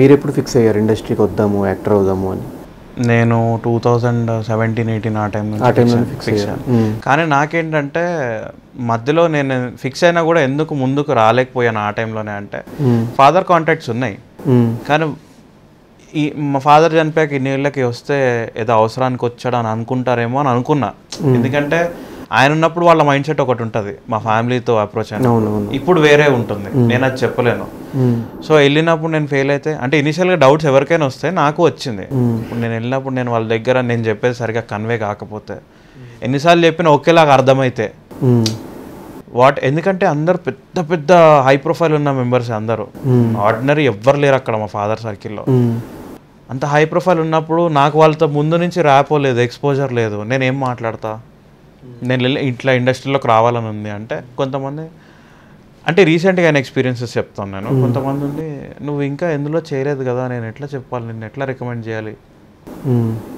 మీరు ఎప్పుడు ఫిక్స్ అయ్యారు ఇండస్ట్రీకి వద్దాము యాక్టర్ అవుదాము అని నేను టూ థౌజండ్ సెవెంటీన్ ఎయిటీన్ ఆ టైం ఆ ఫిక్స్ అయ్యాను కానీ నాకేంటంటే మధ్యలో నేను ఫిక్స్ అయినా కూడా ఎందుకు ముందుకు రాలేకపోయాను ఆ టైంలోనే అంటే ఫాదర్ కాంటాక్ట్స్ ఉన్నాయి కానీ ఈ మా ఫాదర్ చనిపోయాక ఇన్ని ఏళ్ళకి వస్తే ఏదో అవసరానికి వచ్చాడు అని అనుకుంటారేమో అని అనుకున్నా ఎందుకంటే ఆయన ఉన్నప్పుడు వాళ్ళ మైండ్ సెట్ ఒకటి ఉంటుంది మా ఫ్యామిలీతో అప్రోచ్ ఇప్పుడు వేరే ఉంటుంది నేను అది చెప్పలేను సో వెళ్ళినప్పుడు నేను ఫెయిల్ అయితే అంటే ఇనిషియల్గా డౌట్స్ ఎవరికైనా వస్తే నాకు వచ్చింది ఇప్పుడు నేను వెళ్ళినప్పుడు నేను వాళ్ళ దగ్గర నేను చెప్పేది సరిగా కన్వే కాకపోతే ఎన్నిసార్లు చెప్పినా ఒకేలాగా అర్థమైతే వాట్ ఎందుకంటే అందరు పెద్ద పెద్ద హై ప్రొఫైల్ ఉన్న మెంబర్స్ అందరూ ఆర్డినరీ ఎవ్వరు లేరు అక్కడ మా ఫాదర్ సర్కిల్లో అంత హై ప్రొఫైల్ ఉన్నప్పుడు నాకు వాళ్ళతో ముందు నుంచి రాపోలేదు ఎక్స్పోజర్ లేదు నేనేం మాట్లాడతా నేను వెళ్ళి ఇట్లా ఇండస్ట్రీలోకి రావాలని ఉంది అంటే కొంతమంది అంటే రీసెంట్గా ఆయన ఎక్స్పీరియన్సెస్ చెప్తాను నేను కొంతమంది ఉండి నువ్వు ఇంకా ఎందులో చేయలేదు కదా నేను ఎట్లా చెప్పాలి నేను ఎట్లా రికమెండ్ చేయాలి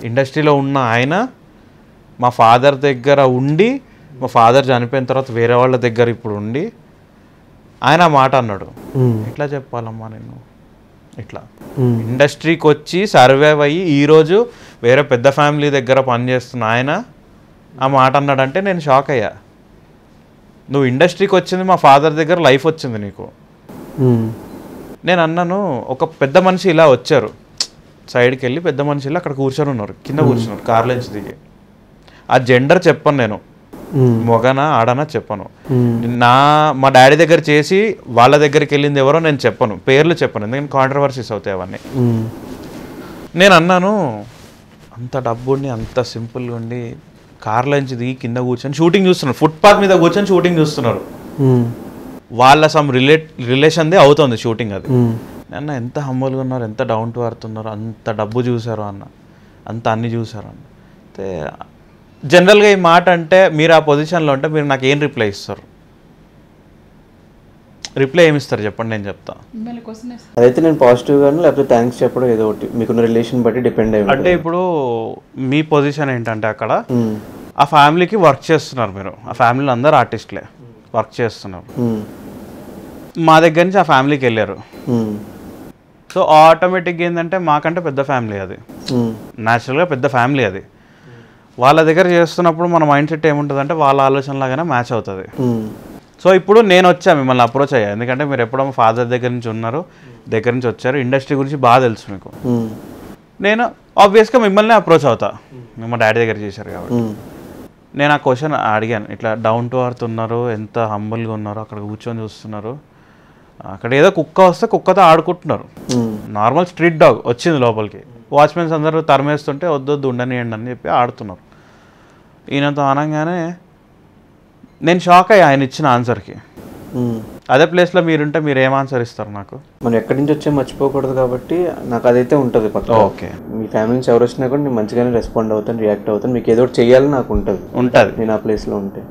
ఇండస్ట్రీలో ఉన్న ఆయన మా ఫాదర్ దగ్గర ఉండి మా ఫాదర్ చనిపోయిన తర్వాత వేరే వాళ్ళ దగ్గర ఇప్పుడు ఉండి ఆయన మాట అన్నాడు ఎట్లా చెప్పాలమ్మా నేను ఇట్లా ఇండస్ట్రీకి వచ్చి సర్వైవ్ అయ్యి ఈరోజు వేరే పెద్ద ఫ్యామిలీ దగ్గర పనిచేస్తున్న ఆయన ఆ మాట అన్నాడంటే నేను షాక్ అయ్యా నువ్వు ఇండస్ట్రీకి వచ్చింది మా ఫాదర్ దగ్గర లైఫ్ వచ్చింది నీకు నేను అన్నాను ఒక పెద్ద మనిషి ఇలా వచ్చారు సైడ్కి వెళ్ళి పెద్ద ఇలా అక్కడ కూర్చొని ఉన్నారు కింద కూర్చున్నారు కార్లో నుంచి దిగి ఆ జెండర్ చెప్పను నేను మొగనా ఆడనా చెప్పను నా మా డాడీ దగ్గర చేసి వాళ్ళ దగ్గరికి వెళ్ళింది ఎవరో నేను చెప్పను పేర్లు చెప్పను ఎందుకంటే కాంట్రవర్సీస్ అవుతాయి అవన్నీ నేను అన్నాను అంత డబ్బుండి అంత సింపుల్గా ఉండి కార్లోంచి దిగి కింద కూర్చొని షూటింగ్ చూస్తున్నారు ఫుట్పాత్ మీద కూర్చొని షూటింగ్ చూస్తున్నారు వాళ్ళ సమ్ రిలేట్ రిలేషన్దే అవుతుంది షూటింగ్ అది అన్న ఎంత హంబల్గా ఉన్నారు ఎంత డౌన్ టు అర్త్ ఉన్నారు అంత డబ్బు చూసారు అన్న అంత అన్ని చూసారు అన్న అయితే జనరల్గా ఈ మాట అంటే మీరు ఆ పొజిషన్లో ఉంటే మీరు నాకు ఏం రిప్లై ఇస్తారు రిప్లై ఏమి ఇస్తారు చెప్పండి నేను చెప్తా అదైతే నేను పాజిటివ్ గాను లేకపోతే థ్యాంక్స్ చెప్పడం ఏదో ఒకటి మీకున్న రిలేషన్ బట్టి డిపెండ్ అయ్యి అంటే ఇప్పుడు మీ పొజిషన్ ఏంటంటే అక్కడ ఆ ఫ్యామిలీకి వర్క్ చేస్తున్నారు మీరు ఆ ఫ్యామిలీలో అందరు ఆర్టిస్ట్లే వర్క్ చేస్తున్నారు మా దగ్గర నుంచి ఆ ఫ్యామిలీకి వెళ్ళారు సో ఆటోమేటిక్గా ఏంటంటే మాకంటే పెద్ద ఫ్యామిలీ అది న్యాచురల్గా పెద్ద ఫ్యామిలీ అది వాళ్ళ దగ్గర చేస్తున్నప్పుడు మన మైండ్ సెట్ ఏముంటుంది అంటే వాళ్ళ ఆలోచనలాగానే మ్యాచ్ అవుతుంది సో ఇప్పుడు నేను వచ్చాను మిమ్మల్ని అప్రోచ్ అయ్యా ఎందుకంటే మీరు ఎప్పుడో ఫాదర్ దగ్గర నుంచి ఉన్నారు దగ్గర నుంచి వచ్చారు ఇండస్ట్రీ గురించి బాగా తెలుసు మీకు నేను ఆబ్వియస్గా మిమ్మల్ని అప్రోచ్ అవుతా మా డాడీ దగ్గర చేశారు కాబట్టి నేను ఆ క్వశ్చన్ అడిగాను ఇట్లా డౌన్ టు అర్త్ ఉన్నారు ఎంత హంబుల్గా ఉన్నారు అక్కడ కూర్చొని చూస్తున్నారు అక్కడ ఏదో కుక్క వస్తే కుక్కతో ఆడుకుంటున్నారు నార్మల్ స్ట్రీట్ డాగ్ వచ్చింది లోపలికి వాచ్మెన్స్ అందరూ తరమేస్తుంటే వద్దొద్దు ఉండనియండి అని చెప్పి ఆడుతున్నారు ఈయనతో అనగానే నేను షాక్ అయ్యి ఆయన ఇచ్చిన ఆన్సర్కి అదే ప్లేస్లో మీరుంటే మీరు ఏం ఆన్సర్ ఇస్తారు నాకు మనం ఎక్కడి నుంచి వచ్చే మర్చిపోకూడదు కాబట్టి నాకు అదైతే ఉంటుంది పక్క ఓకే మీ ఫ్యామిలీ నుంచి ఎవరు వచ్చినా కూడా నేను మంచిగానే రెస్పాండ్ అవుతాను రియాక్ట్ అవుతాను మీకు ఏదో చేయాలని నాకు ఉంటుంది ఉంటుంది నేను ఆ ప్లేస్లో ఉంటే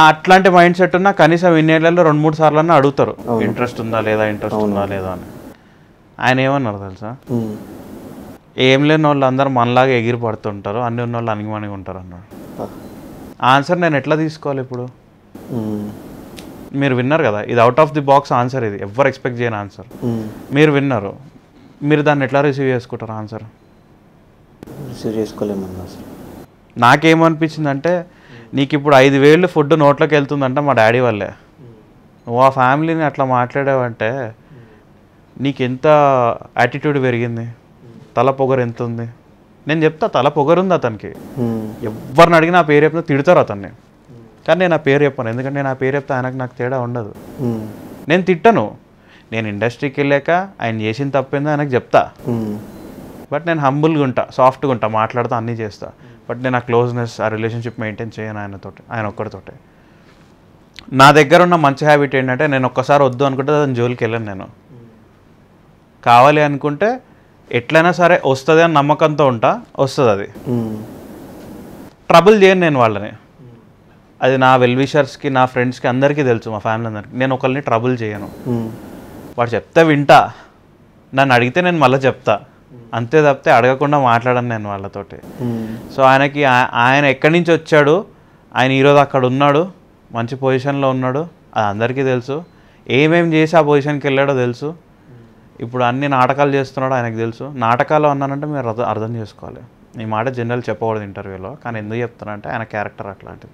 అట్లాంటి మైండ్ సెట్ ఉన్నా కనీసం ఏళ్ళలో రెండు మూడు సార్లు అన్న అడుగుతారు ఇంట్రెస్ట్ ఉందా లేదా ఇంట్రెస్ట్ ఉందా లేదా అని ఆయన ఏమన్నారు తెలుసా ఏం లేని వాళ్ళు అందరూ మనలాగా ఎగిరి పడుతుంటారు అన్ని ఉన్న వాళ్ళు అనిగిమనిగి ఉంటారు అన్నాడు ఆన్సర్ నేను ఎట్లా తీసుకోవాలి ఇప్పుడు మీరు విన్నారు కదా ఇది out of the box answer ఇది ఎవరు ఎక్స్పెక్ట్ చేయని ఆన్సర్ మీరు విన్నారు మీరు దాన్ని ఎట్లా రిసీవ్ చేసుకుంటారు ఆన్సర్ రిసీవ్ చేసుకోలేమన్నా నాకేమనిపించింది అంటే నీకు ఇప్పుడు ఐదు వేలు ఫుడ్ నోట్లోకి వెళ్తుందంటే మా డాడీ వాళ్ళే నువ్వు ఆ ఫ్యామిలీని అట్లా మాట్లాడావంటే నీకు ఎంత యాటిట్యూడ్ పెరిగింది తల పొగరు ఎంత ఉంది నేను చెప్తా తల పొగరుంది అతనికి ఎవరిని అడిగినా నా పేరు చెప్తా తిడతారు అతన్ని కానీ నేను ఆ పేరు చెప్పాను ఎందుకంటే నా పేరు చెప్తే ఆయనకు నాకు తేడా ఉండదు నేను తిట్టను నేను ఇండస్ట్రీకి వెళ్ళాక ఆయన చేసిన తప్పిందో ఆయనకు చెప్తా బట్ నేను హంబుల్గా ఉంటా సాఫ్ట్గా ఉంటా మాట్లాడుతూ అన్నీ చేస్తా బట్ నేను ఆ క్లోజ్నెస్ ఆ రిలేషన్షిప్ మెయింటైన్ చేయను ఆయనతో ఆయన ఒక్కడితోటే నా దగ్గర ఉన్న మంచి హ్యాబిట్ ఏంటంటే నేను ఒక్కసారి వద్దు అనుకుంటే దాని జోలికి వెళ్ళాను నేను కావాలి అనుకుంటే ఎట్లయినా సరే వస్తుంది అని నమ్మకంతో ఉంటా వస్తుంది అది ట్రబుల్ చేయను నేను వాళ్ళని అది నా వెల్విషర్స్కి నా ఫ్రెండ్స్కి అందరికీ తెలుసు మా ఫ్యామిలీ అందరికి నేను ఒకరిని ట్రబుల్ చేయను వాడు చెప్తే వింటా నన్ను అడిగితే నేను మళ్ళీ చెప్తా అంతే తప్పితే అడగకుండా మాట్లాడాను నేను వాళ్ళతోటి సో ఆయనకి ఆయన ఎక్కడి నుంచి వచ్చాడు ఆయన ఈరోజు అక్కడ ఉన్నాడు మంచి పొజిషన్లో ఉన్నాడు అది అందరికీ తెలుసు ఏమేమి చేసి ఆ పొజిషన్కి వెళ్ళాడో తెలుసు ఇప్పుడు అన్ని నాటకాలు చేస్తున్నాడు ఆయనకు తెలుసు నాటకాలు అన్నానంటే మీరు అర్థం చేసుకోవాలి ఈ మాట జనరల్ చెప్పకూడదు ఇంటర్వ్యూలో కానీ ఎందుకు అంటే ఆయన క్యారెక్టర్ అట్లాంటిది